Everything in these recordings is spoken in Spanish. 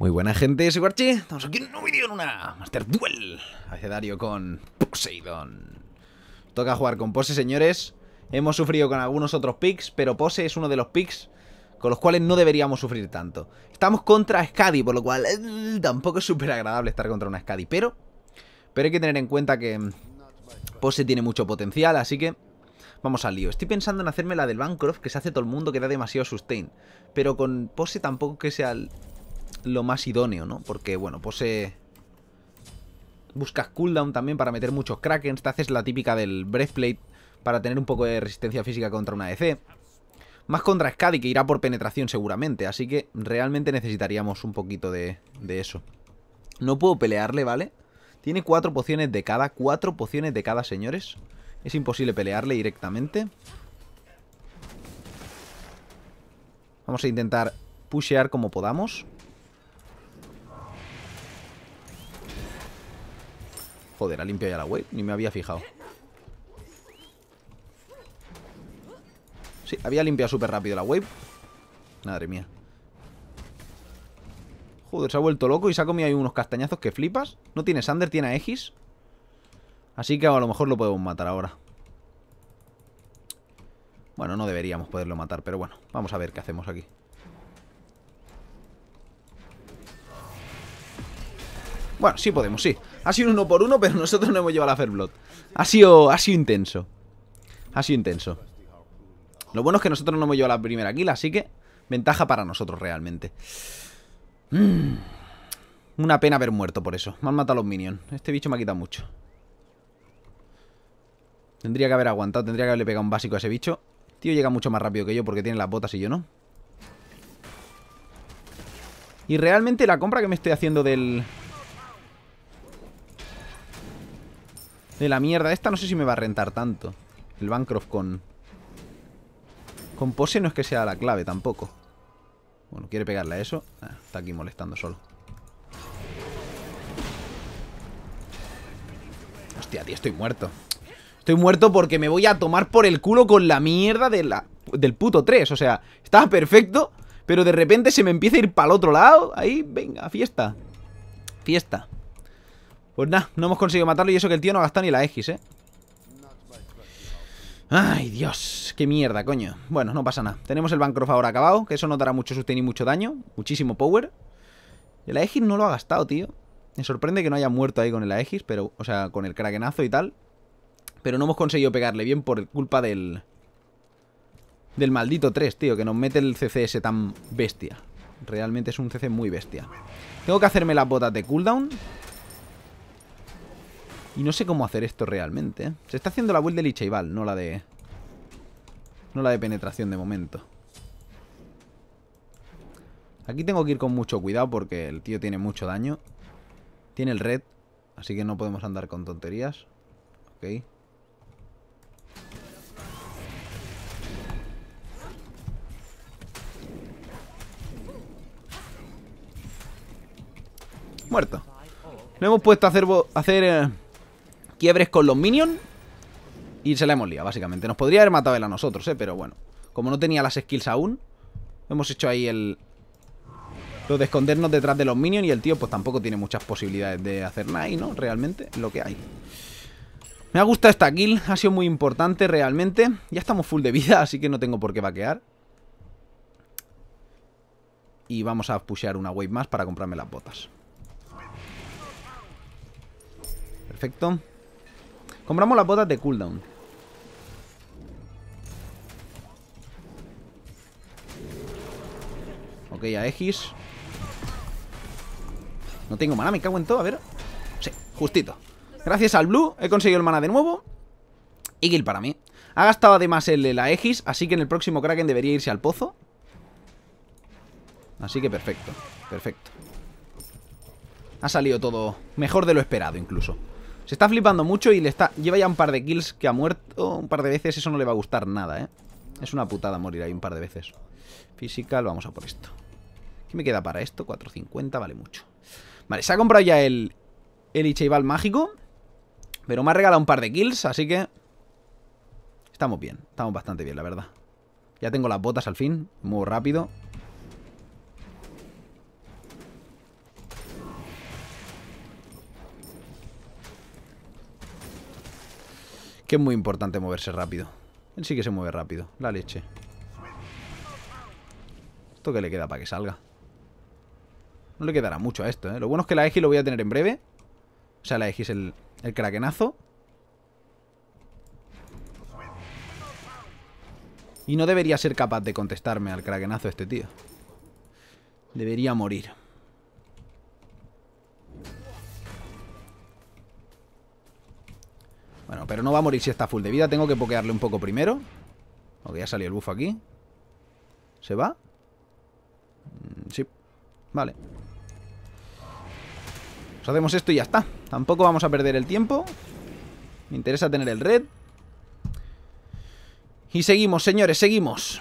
Muy buena gente, soy Guarchi. Estamos aquí en un nuevo vídeo en una Master Duel. Acedario con Poseidon. Toca jugar con Pose, señores. Hemos sufrido con algunos otros picks, pero Pose es uno de los picks con los cuales no deberíamos sufrir tanto. Estamos contra Skadi, por lo cual eh, tampoco es súper agradable estar contra una Skadi, pero, pero hay que tener en cuenta que Pose tiene mucho potencial, así que vamos al lío. Estoy pensando en hacerme la del Bancroft, que se hace todo el mundo, que da demasiado sustain, pero con Pose tampoco que sea el lo más idóneo, ¿no? Porque, bueno, posee... Pues, eh, buscas cooldown también para meter muchos Krakens. Esta haces la típica del Breathplate para tener un poco de resistencia física contra una EC Más contra Skadi, que irá por penetración seguramente. Así que realmente necesitaríamos un poquito de, de eso. No puedo pelearle, ¿vale? Tiene cuatro pociones de cada. Cuatro pociones de cada, señores. Es imposible pelearle directamente. Vamos a intentar pushear como podamos. Joder, ha limpiado ya la wave, Ni me había fijado. Sí, había limpiado súper rápido la wave. Madre mía. Joder, se ha vuelto loco y se ha comido ahí unos castañazos que flipas. No tiene Sander, tiene a X. Así que a lo mejor lo podemos matar ahora. Bueno, no deberíamos poderlo matar, pero bueno. Vamos a ver qué hacemos aquí. Bueno, sí podemos, sí. Ha sido uno por uno, pero nosotros no hemos llevado la Fairblot. Ha sido, ha sido intenso. Ha sido intenso. Lo bueno es que nosotros no hemos llevado la primera kill, así que ventaja para nosotros realmente. Mm. Una pena haber muerto por eso. Me han matado los minions. Este bicho me ha quitado mucho. Tendría que haber aguantado, tendría que haberle pegado un básico a ese bicho. tío llega mucho más rápido que yo porque tiene las botas y yo no. Y realmente la compra que me estoy haciendo del, de la mierda. Esta no sé si me va a rentar tanto. El Bancroft con... Con pose no es que sea la clave tampoco. Bueno, quiere pegarle a eso. Ah, está aquí molestando solo. Hostia, tío, estoy muerto. Estoy muerto porque me voy a tomar por el culo con la mierda de la, del puto 3. O sea, estaba perfecto, pero de repente se me empieza a ir para el otro lado. Ahí, venga, fiesta. Fiesta. Pues nada, no hemos conseguido matarlo y eso que el tío no ha gastado ni la X, ¿eh? Ay, Dios, qué mierda, coño Bueno, no pasa nada, tenemos el Bancroft ahora acabado Que eso no dará mucho sustain y mucho daño Muchísimo power la Aegis no lo ha gastado, tío Me sorprende que no haya muerto ahí con el Aegis pero, O sea, con el Krakenazo y tal Pero no hemos conseguido pegarle bien por culpa del Del maldito 3, tío Que nos mete el CCS tan bestia Realmente es un CC muy bestia Tengo que hacerme las botas de cooldown y no sé cómo hacer esto realmente, ¿eh? Se está haciendo la build de Lichaival, no la de... No la de penetración de momento. Aquí tengo que ir con mucho cuidado porque el tío tiene mucho daño. Tiene el red, así que no podemos andar con tonterías. Ok. Muerto. Lo hemos puesto a hacer... hacer eh, quiebres con los minions y se la hemos liado, básicamente. Nos podría haber matado él a nosotros, ¿eh? Pero bueno. Como no tenía las skills aún, hemos hecho ahí el... Lo de escondernos detrás de los minions y el tío pues tampoco tiene muchas posibilidades de hacer nada ahí, ¿no? Realmente, lo que hay. Me ha gustado esta kill, ha sido muy importante realmente. Ya estamos full de vida, así que no tengo por qué vaquear. Y vamos a pushear una wave más para comprarme las botas. Perfecto. Compramos las botas de cooldown. Ok, a X. No tengo mana, me cago en todo, a ver. Sí, justito. Gracias al Blue he conseguido el mana de nuevo. Y kill para mí. Ha gastado además el la X, así que en el próximo Kraken debería irse al pozo. Así que perfecto, perfecto. Ha salido todo mejor de lo esperado incluso. Se está flipando mucho y le está... Lleva ya un par de kills que ha muerto un par de veces. Eso no le va a gustar nada, ¿eh? Es una putada morir ahí un par de veces. lo vamos a por esto. ¿Qué me queda para esto? 450, vale mucho. Vale, se ha comprado ya el... El mágico. Pero me ha regalado un par de kills, así que... Estamos bien, estamos bastante bien, la verdad. Ya tengo las botas al fin, muy rápido. Que es muy importante moverse rápido. Él sí que se mueve rápido. La leche. ¿Esto qué le queda para que salga? No le quedará mucho a esto, ¿eh? Lo bueno es que la X lo voy a tener en breve. O sea, la X es el, el krakenazo. Y no debería ser capaz de contestarme al krakenazo este tío. Debería morir. Bueno, pero no va a morir si está full de vida. Tengo que pokearle un poco primero. Ok, ya salió el buff aquí. ¿Se va? Mm, sí. Vale. hacemos esto y ya está. Tampoco vamos a perder el tiempo. Me interesa tener el red. Y seguimos, señores, seguimos.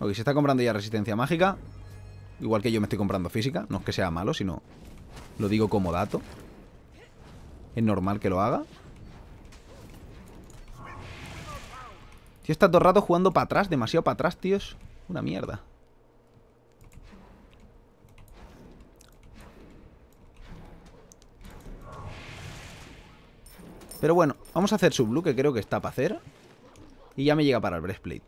Ok, se está comprando ya resistencia mágica. Igual que yo me estoy comprando física. No es que sea malo, sino lo digo como dato. Es normal que lo haga. Si está todo el rato jugando para atrás, demasiado para atrás, tíos. Una mierda. Pero bueno, vamos a hacer su que creo que está para hacer. Y ya me llega para el breastplate.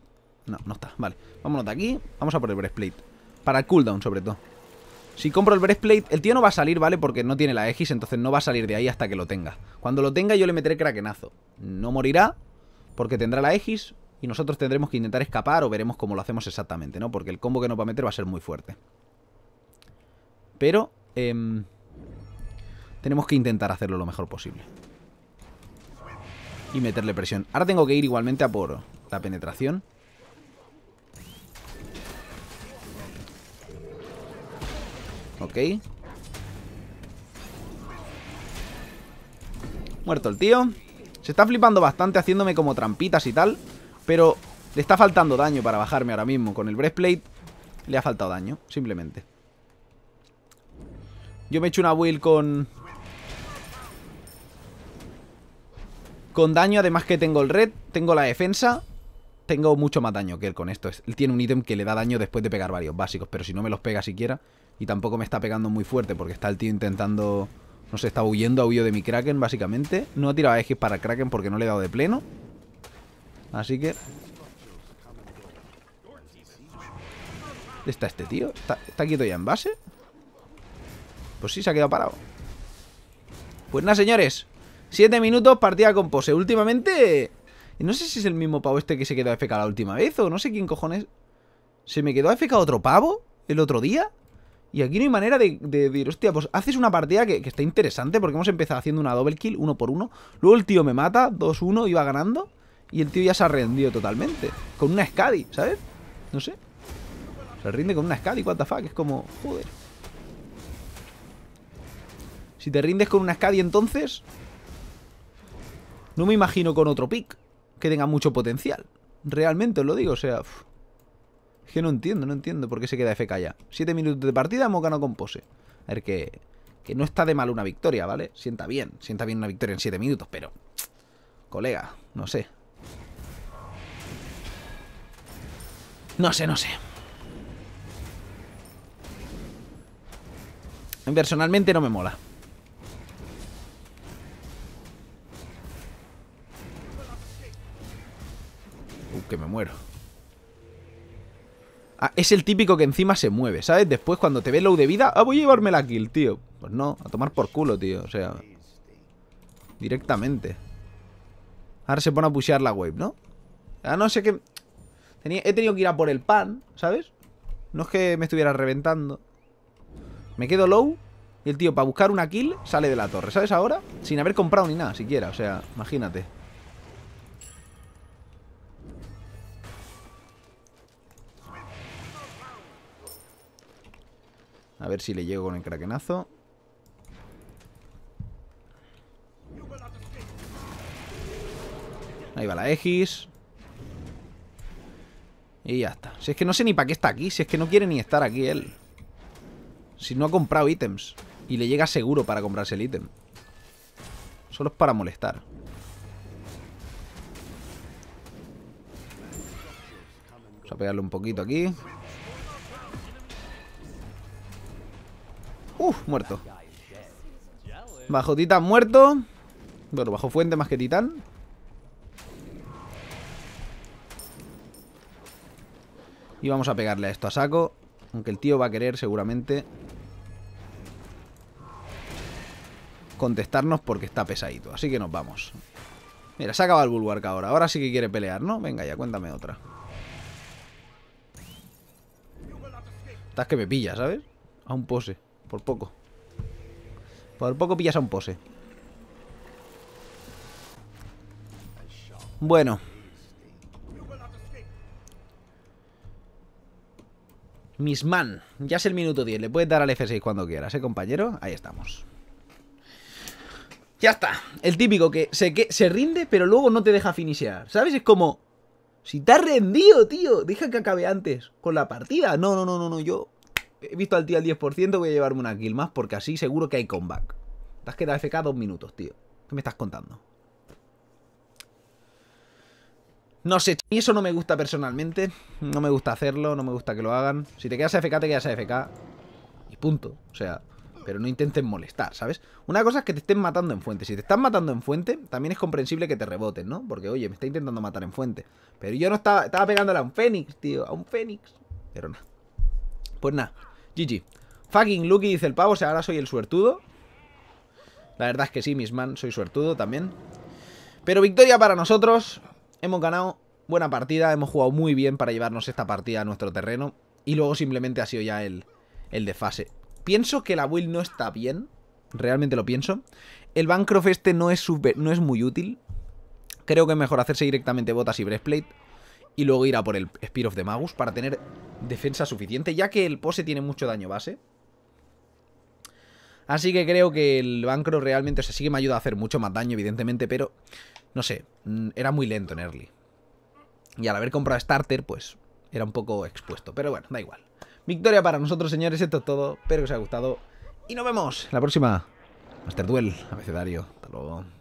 No, no está. Vale, vámonos de aquí. Vamos a por el breastplate. Para el cooldown, sobre todo. Si compro el breastplate, el tío no va a salir, ¿vale? Porque no tiene la X, entonces no va a salir de ahí hasta que lo tenga. Cuando lo tenga yo le meteré krakenazo. No morirá, porque tendrá la X y nosotros tendremos que intentar escapar o veremos cómo lo hacemos exactamente, ¿no? Porque el combo que nos va a meter va a ser muy fuerte. Pero, em, tenemos que intentar hacerlo lo mejor posible. Y meterle presión. Ahora tengo que ir igualmente a por la penetración. Ok. Muerto el tío. Se está flipando bastante haciéndome como trampitas y tal. Pero le está faltando daño para bajarme ahora mismo. Con el breastplate le ha faltado daño, simplemente. Yo me he hecho una build con... Con daño, además que tengo el red, tengo la defensa tengo mucho más daño que él con esto. Él tiene un ítem que le da daño después de pegar varios básicos, pero si no me los pega siquiera. Y tampoco me está pegando muy fuerte porque está el tío intentando... No sé, está huyendo, a huido de mi Kraken, básicamente. No ha tirado a para Kraken porque no le he dado de pleno. Así que... ¿Dónde está este tío? ¿Está, ¿Está, quieto ya en base? Pues sí, se ha quedado parado. Pues nada, señores. Siete minutos, partida con pose. Últimamente... No sé si es el mismo pavo este que se quedó AFK la última vez o no sé quién cojones. Se me quedó AFK otro pavo el otro día. Y aquí no hay manera de, decir, hostia, pues haces una partida que, está interesante porque hemos empezado haciendo una double kill, uno por uno. Luego el tío me mata, 2-1, iba ganando. Y el tío ya se ha rendido totalmente. Con una Scadi, ¿sabes? No sé. Se rinde con una Scadi, what the fuck. Es como, joder. Si te rindes con una Scadi entonces... No me imagino con otro pick que tenga mucho potencial. Realmente os lo digo, o sea... Es que no entiendo, no entiendo por qué se queda FK ya. Siete minutos de partida, moca no pose. A ver, que, que no está de mal una victoria, ¿vale? Sienta bien, sienta bien una victoria en siete minutos, pero... Colega, no sé. No sé, no sé. Personalmente no me mola. Uh, que me muero. Ah, es el típico que encima se mueve, ¿sabes? Después cuando te ve low de vida, ah, voy a llevarme la kill, tío. Pues no, a tomar por culo, tío. O sea, directamente. Ahora se pone a pushear la wave, ¿no? Ah, no sé qué... Tenía... He tenido que ir a por el pan, ¿sabes? No es que me estuviera reventando. Me quedo low y el tío para buscar una kill sale de la torre, ¿sabes? Ahora, sin haber comprado ni nada siquiera, o sea, imagínate. A ver si le llego con el krakenazo. Ahí va la X. Y ya está. Si es que no sé ni para qué está aquí. Si es que no quiere ni estar aquí él. Si no ha comprado ítems. Y le llega seguro para comprarse el ítem. Solo es para molestar. Vamos a pegarle un poquito aquí. Uf, muerto. Bajo titán muerto. Bueno, bajo fuente más que titán. Y vamos a pegarle a esto a saco. Aunque el tío va a querer seguramente contestarnos porque está pesadito. Así que nos vamos. Mira, se acaba el Bulwark ahora. Ahora sí que quiere pelear, ¿no? Venga ya, cuéntame otra. Estás que me pilla, ¿sabes? A un pose. Por poco. Por poco pillas a un pose. Bueno. man. ya es el minuto 10. Le puedes dar al F6 cuando quieras, ¿eh, compañero? Ahí estamos. Ya está. El típico que se, que se rinde, pero luego no te deja finisear. ¿Sabes? Es como... Si te has rendido, tío. Deja que acabe antes con la partida. No, no, no, no, no. Yo he visto al tío al 10%, voy a llevarme una kill más porque así seguro que hay comeback. Te has quedado FK dos minutos, tío. ¿Qué me estás contando? No sé, y eso no me gusta personalmente. No me gusta hacerlo, no me gusta que lo hagan. Si te quedas FK te quedas FK Y punto. O sea, pero no intenten molestar, ¿sabes? Una cosa es que te estén matando en fuente. Si te están matando en fuente, también es comprensible que te reboten, ¿no? Porque, oye, me está intentando matar en fuente. Pero yo no estaba, estaba pegándole a un Fénix, tío. A un Fénix. Pero nada. Pues nada. GG. Fucking Lucky dice el pavo, o sea, ahora soy el suertudo. La verdad es que sí, mis man, soy suertudo también. Pero victoria para nosotros. Hemos ganado buena partida, hemos jugado muy bien para llevarnos esta partida a nuestro terreno. Y luego simplemente ha sido ya el, el fase. Pienso que la build no está bien, realmente lo pienso. El Bancroft este no es, no es muy útil. Creo que es mejor hacerse directamente botas y breastplate y luego ir a por el Spear of the Magus para tener defensa suficiente, ya que el pose tiene mucho daño base. Así que creo que el Bancro realmente, o sea, sí que me ayuda a hacer mucho más daño, evidentemente, pero, no sé, mm, era muy lento en early. Y al haber comprado Starter, pues, era un poco expuesto, pero bueno, da igual. Victoria para nosotros, señores, esto es todo, espero que os haya gustado. Y nos vemos en la próxima Master Duel, abecedario, hasta luego.